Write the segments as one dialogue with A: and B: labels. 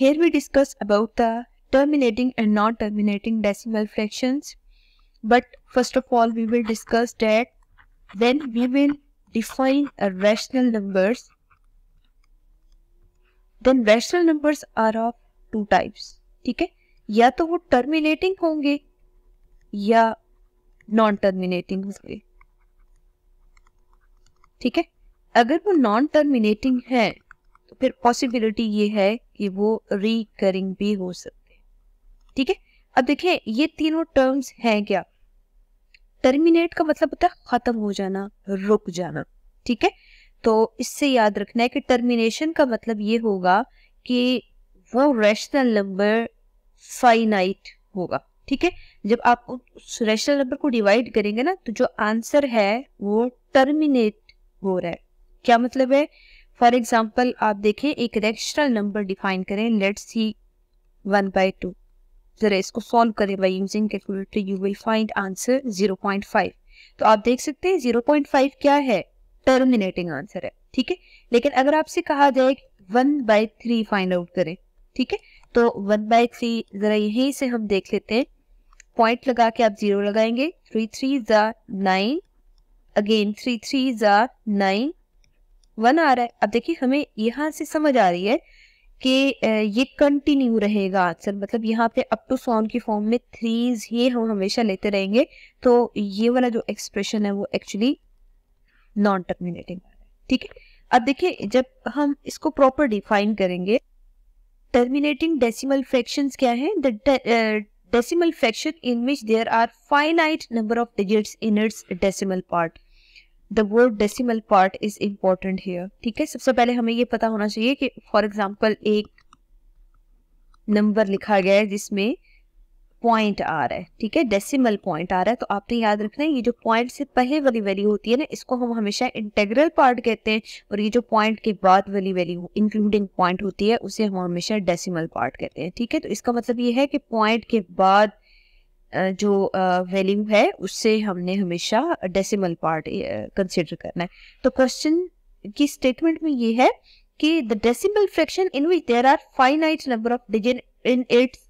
A: Here we discuss about the terminating and not terminating decimal fractions. But first of all, we will discuss that then we will define a rational numbers. Then rational numbers are of two types. ठीक है या तो वो terminating होंगे या non terminating होंगे ठीक है अगर वो नॉन टर्मिनेटिंग है तो फिर पॉसिबिलिटी ये है कि वो रिकरिंग भी हो सकते ठीक है अब देखिए ये तीनों टर्म्स हैं क्या टर्मिनेट का मतलब होता है खत्म हो जाना रुक जाना ठीक है तो इससे याद रखना है कि टर्मिनेशन का मतलब ये होगा कि वो रैशनल नंबर फाइनाइट होगा ठीक है जब आप उस रैशनल नंबर को डिवाइड करेंगे ना तो जो आंसर है वो टर्मिनेट हो रहा है क्या मतलब है फॉर एग्जाम्पल आप देखें एक रेक्शनल नंबर डिफाइन करें let see one by two जरा इसको सॉल्व करें by using calculator you will find answer zero point five तो आप देख सकते हैं जीरो पॉइंट फाइव क्या है टर्मिनेटिंग आंसर है ठीक है लेकिन अगर आपसे कहा जाए one by three find out करें ठीक है तो वन बाई थ्री जरा यहीं से हम देख लेते हैं पॉइंट लगा के आप जीरो लगाएंगे थ्री थ्री जार नाइन अगेन थ्री थ्री जार नाइन वन आ रहा है अब देखिए हमें यहाँ से समझ आ रही है कि ये कंटिन्यू रहेगा आंसर मतलब यहाँ पे अप टू सॉन की फॉर्म में थ्रीज ये हम हमेशा लेते रहेंगे तो ये वाला जो एक्सप्रेशन है वो एक्चुअली नॉन टर्मिनेटिंग ठीक है अब देखिए जब हम इसको प्रॉपर डिफाइन करेंगे टर्मिनेटिंग डेसिमल फ्रैक्शन क्या है decimal fraction in which there are finite number of of in its decimal part the word decimal part is important here ठीक है सबसे पहले हमें ये पता होना चाहिए कि फॉर एग्जाम्पल एक नंबर लिखा गया है जिसमें पॉइंट आ रहा है ठीक है डेसिमल पॉइंट आ रहा है तो आपने याद रखना है ये जो पॉइंट से पहले वाली वैल्यू होती है ना इसको हम हमेशा इंटेग्रल पार्ट कहते हैं और ये जो पॉइंट के बाद वाली वैल्यू इंक्लूडिंग पॉइंट होती है उसे हम हमेशा डेसिमल पार्ट कहते हैं ठीक है तो इसका मतलब ये है कि पॉइंट के बाद जो वैल्यू है उससे हमने हमेशा डेसिमल पार्ट कंसिडर करना है तो क्वेश्चन की स्टेटमेंट में ये है कि the decimal fraction in which there are finite number of digit in its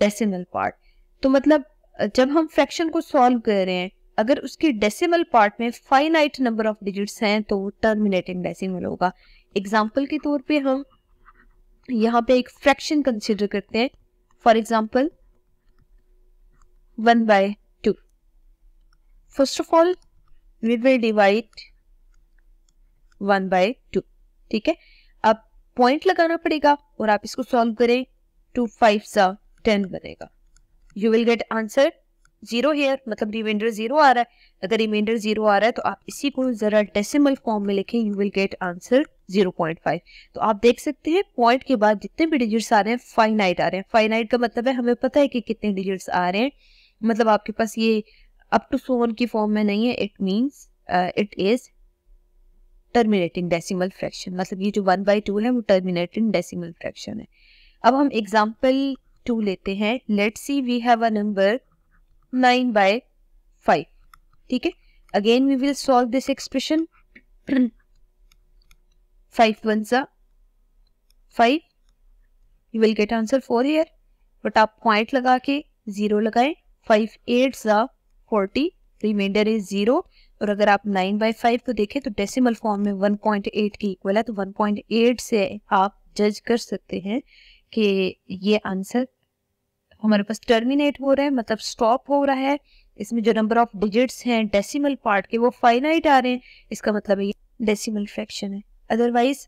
A: decimal part तो मतलब जब हम फ्रैक्शन को सॉल्व कर रहे हैं अगर उसके डेसिमल पार्ट में फाइनाइट नंबर ऑफ डिजिट्स हैं तो वो टर्मिनेटिंग डेसिमल होगा एग्जाम्पल के तौर पे हम यहाँ पे एक फ्रैक्शन कंसिडर करते हैं for example one by two first of all we will divide one by two ठीक है अब पॉइंट लगाना पड़ेगा और आप इसको सॉल्व करें टू फाइव सा टेन बनेगा you will get answer zero here मतलब रिमाइंडर जीरो आ रहा है अगर रिमाइंडर जीरो आ रहा है तो आप इसी को जरा डेसिमल फॉर्म में लिखें you will get answer zero point five तो आप देख सकते हैं पॉइंट के बाद जितने भी डिजिट्स आ रहे हैं फाइनाइट आ रहे हैं फाइनाइट का मतलब है हमें पता है कि कितने डिजिट्स आ रहे हैं मतलब आपके पास ये अप टू सोन की फॉर्म में नहीं है it means it is terminating decimal fraction मतलब ये जो वन बाई टू है वो टर्मिनेटिंग डेसिमल फ्रैक्शन है अब हम एग्जाम्पल टू लेते हैं let see we have a number nine by five ठीक है again we will solve this expression five one सा five you will get answer four here but आप पॉइंट लगा के जीरो लगाएं फाइव एट ज़ा फोर्टी रिमाइंडर इज ज़ीरो और अगर आप नाइन बाई फाइव को देखें तो डेसिमल फॉर्म में वन पॉइंट एट की इक्वल है तो वन पॉइंट एट से आप जज कर सकते हैं कि ये आंसर हमारे पास टर्मिनेट हो रहा है मतलब स्टॉप हो रहा है इसमें जो नंबर ऑफ डिजिट्स हैं डेसिमल पार्ट के वो फाइनाइट आ रहे हैं इसका मतलब ये डेसिमल फ्रैक्शन है अदरवाइज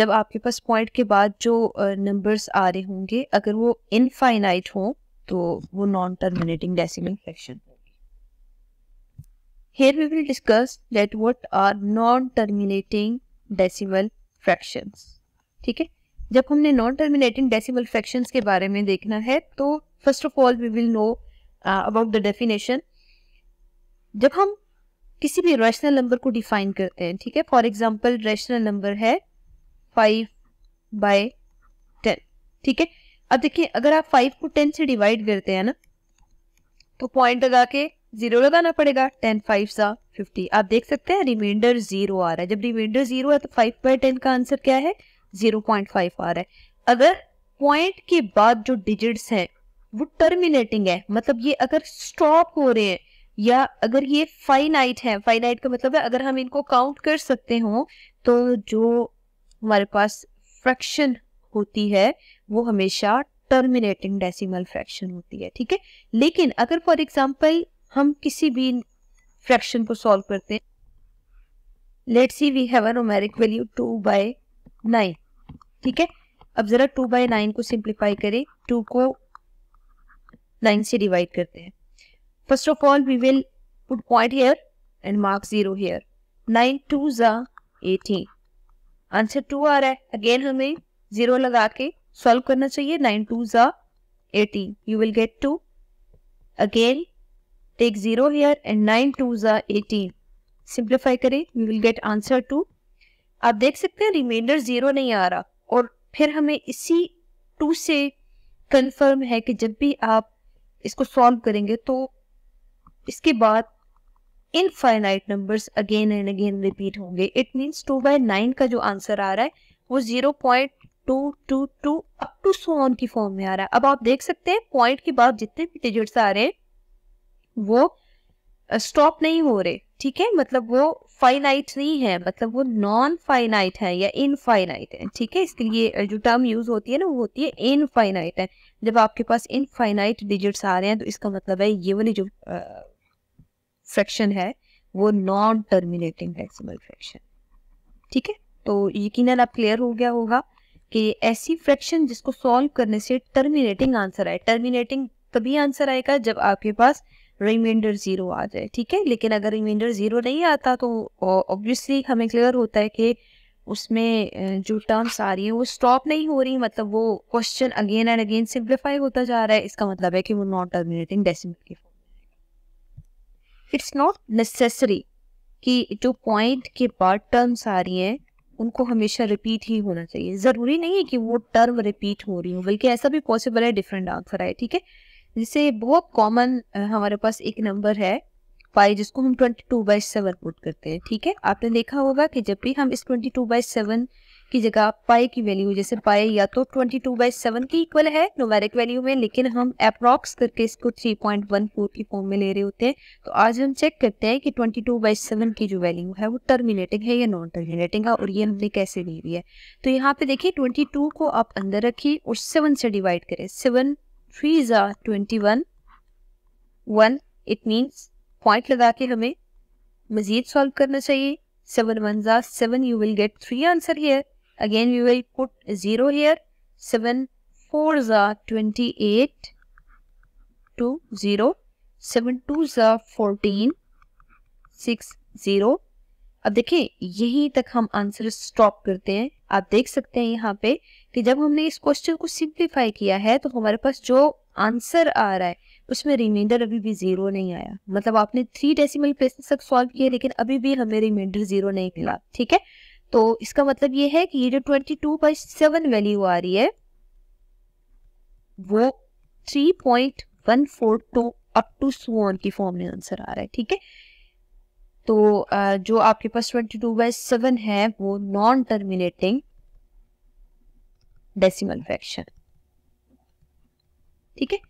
A: जब आपके पास पॉइंट के बाद जो नंबर्स आ रहे होंगे अगर वो इनफाइनाइट हो तो वो non terminating decimal fraction here we will discuss that what are non terminating decimal fraction ठीक है जब हमने नॉन टर्मिनेटिंग डेसिमल फ्रैक्शन के बारे में देखना है तो first of all we will know about the definition जब हम किसी भी रैशनल नंबर को डिफाइन करते हैं ठीक है फॉर एग्जाम्पल रैशनल नंबर है फाइव बाय टेन ठीक है अब देखिए अगर आप फाइव को टेन से डिवाइड करते हैं ना तो पॉइंट लगा के जीरो लगाना पड़ेगा टेन फाइव सा फिफ्टी आप देख सकते हैं रिमाइंडर जीरो आ रहा है जब रिमाइंडर जीरो है तो फाइव बाई टेन का आंसर क्या है जीरो पॉइंट फाइव आ रहा है अगर पॉइंट के बाद जो डिजिट्स हैं वो टर्मिनेटिंग है मतलब ये अगर स्टॉप हो रहे हैं या अगर ये फाइनाइट है फाइनाइट का मतलब है अगर हम इनको काउंट कर सकते हो तो जो हमारे पास फ्रैक्शन होती है वो हमेशा टर्मिनेटिंग डेसिमल फ्रैक्शन होती है ठीक है लेकिन अगर फॉर एग्जाम्पल हम किसी भी फ्रैक्शन को सॉल्व करते हैं let see we have numeric value two by nine ठीक है अब जरा टू बाय नाइन को सिंप्लीफाई करें टू को नाइन से डिवाइड करते हैं first of all we will put point here and mark zero here nine two जा एटीन आंसर टू आ रहा है अगेन हमें जीरो लगा के सॉल्व करना चाहिए नाइन टू ज़ा eighteen you will get two again take zero here and nine two ज़ा एटीन सिंप्लीफाई करें you will get answer two आप देख सकते हैं रिमाइंडर जीरो नहीं आ रहा और फिर हमें इसी टू से कंफर्म है कि जब भी आप इसको सॉल्व करेंगे तो इसके बाद infinite numbers again and again repeat होंगे it means two by nine का जो आंसर आ रहा है वो zero point two two two up to so on की फॉर्म में आ रहा है अब आप देख सकते हैं पॉइंट के बाद जितने भी डिजिट्स आ रहे हैं वो स्टॉप नहीं हो रहे ठीक है मतलब वो फाइनाइट नहीं है मतलब वो नॉन फाइनाइट है या इनफाइनाइट है ठीक है इसके लिए जो टर्म यूज होती है ना वो होती है इनफाइनाइट है जब आपके पास इनफाइनाइट डिजिट्स आ रहे हैं तो इसका मतलब है ये वाली जो फ्रैक्शन है वो नॉन टर्मिनेटिंग डेसिमल फ्रैक्शन ठीक है तो यकीनन आप क्लियर हो गया होगा कि ऐसी फ्रैक्शन जिसको सॉल्व करने से टर्मिनेटिंग आंसर आए टर्मिनेटिंग तभी आंसर आएगा जब आपके पास रिमाइंडर जीरो आ जाए ठीक है लेकिन अगर रिमाइंडर जीरो नहीं आता तो ऑब्वियसली हमें क्लियर होता है कि उसमें जो टर्म्स आ रही है वो स्टॉप नहीं हो रही मतलब वो question again and again simplify होता जा रहा है इसका मतलब है कि वो not terminating decimal form it's not necessary कि जो पॉइंट के बाद टर्म्स आ रही हैं उनको हमेशा रिपीट ही होना चाहिए ज़रूरी नहीं है कि वो टर्म रिपीट हो रही हो बल्कि ऐसा भी पॉसिबल है डिफरेंट आंसर आए ठीक है जिससे बहुत कॉमन हमारे पास एक नंबर है पाई जिसको हम twenty two by seven put करते हैं ठीक है आपने देखा होगा कि जब भी हम इस ट्वेंटी टू बाई सेवन की जगह पाई की वैल्यू जैसे पाई या तो 22 टू बाई सेवन की इक्वल है नोमेरिक वैल्यू में लेकिन हम अप्रॉक्स करके इसको 3.14 की फॉर्म में ले रहे होते हैं तो आज हम चेक करते हैं कि 22 टू बाई सेवन की जो वैल्यू है वो टर्मिनेटिंग है या नॉन टर्मिनेटिंग है और ये हमने कैसे ली हुई है तो यहाँ पे देखिए ट्वेंटी टू को आप अंदर रखिए और सेवन से डिवाइड करें सेवन थ्री ज़ा twenty one one it means point लगा के हमें मज़ीद सॉल्व करना चाहिए सेवन वन ज़ा seven you will get three answer here Again, we will put 0 here. 7 4 is 28 2 0. 7 2 is 14 6 0. अब देखिए यहीं तक हम आंसर स्टॉप करते हैं आप देख सकते हैं यहाँ पे कि जब हमने इस क्वेश्चन को सिंप्लीफाई किया है तो हमारे पास जो आंसर आ रहा है उसमें रिमाइंडर अभी भी जीरो नहीं आया मतलब आपने थ्री डेसिमल प्लेसेस तक सॉल्व किया लेकिन अभी भी हमें रिमाइंडर जीरो नहीं मिला ठीक है तो इसका मतलब ये है कि ये जो twenty two by seven value आ रही है वो three point one four two up to so on की फॉर्म में आंसर आ रहा है ठीक है तो जो आपके पास ट्वेंटी टू बाई सेवन है वो नॉन टर्मिनेटिंग डेसिमल फ्रैक्शन ठीक है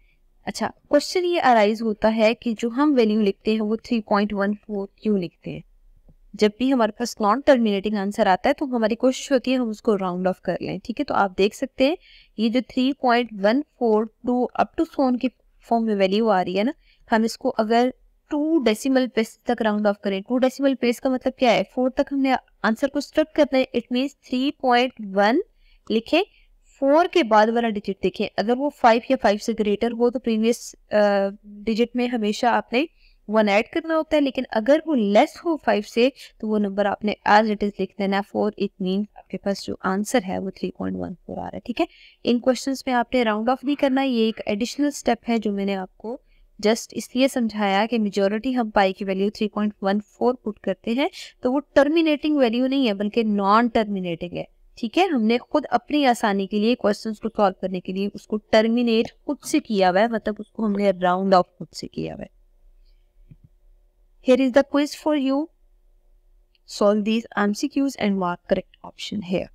A: अच्छा क्वेश्चन ये अराइज होता है कि जो हम वैल्यू लिखते हैं वो थ्री पॉइंट वन फोर क्यों लिखते हैं जब भी हमारे पास नॉन टर्मिनेटिंग आंसर आता है तो हमारी कोशिश होती है हम उसको राउंड ऑफ कर लें ठीक है तो आप देख सकते हैं ये जो three point one four two up to फोन की फॉर्म में वैल्यू आ रही है ना हम इसको अगर टू डेसिमल प्लेस तक राउंड ऑफ करें टू डेसिमल प्लेस का मतलब क्या है फोर तक हमने आंसर को स्ट्रक करना है it means three point one लिखें फोर के बाद वाला डिजिट देखें अगर वो फाइव या फाइव से ग्रेटर हो तो प्रीवियस डिजिट में हमेशा आपने वन ऐड करना होता है लेकिन अगर वो लेस हो फाइव से तो वो नंबर आपने एज इट इज लिख देना है फोर इट मीन आपके पास जो आंसर है वो थ्री पॉइंट वन फोर आ रहा है ठीक है इन क्वेश्चन में आपने राउंड ऑफ नहीं करना ये एक एडिशनल स्टेप है जो मैंने आपको जस्ट इसलिए समझाया कि मेजोरिटी हम पाई की value three point one four put करते हैं तो वो टर्मिनेटिंग वैल्यू नहीं है बल्कि नॉन टर्मिनेटिंग है ठीक है हमने खुद अपनी आसानी के लिए क्वेश्चंस को सॉल्व करने के लिए उसको टर्मिनेट खुद से किया हुआ है मतलब उसको हमने राउंड ऑफ खुद से किया हुआ है Here is the quiz for you. Solve these MCQs and mark correct option here.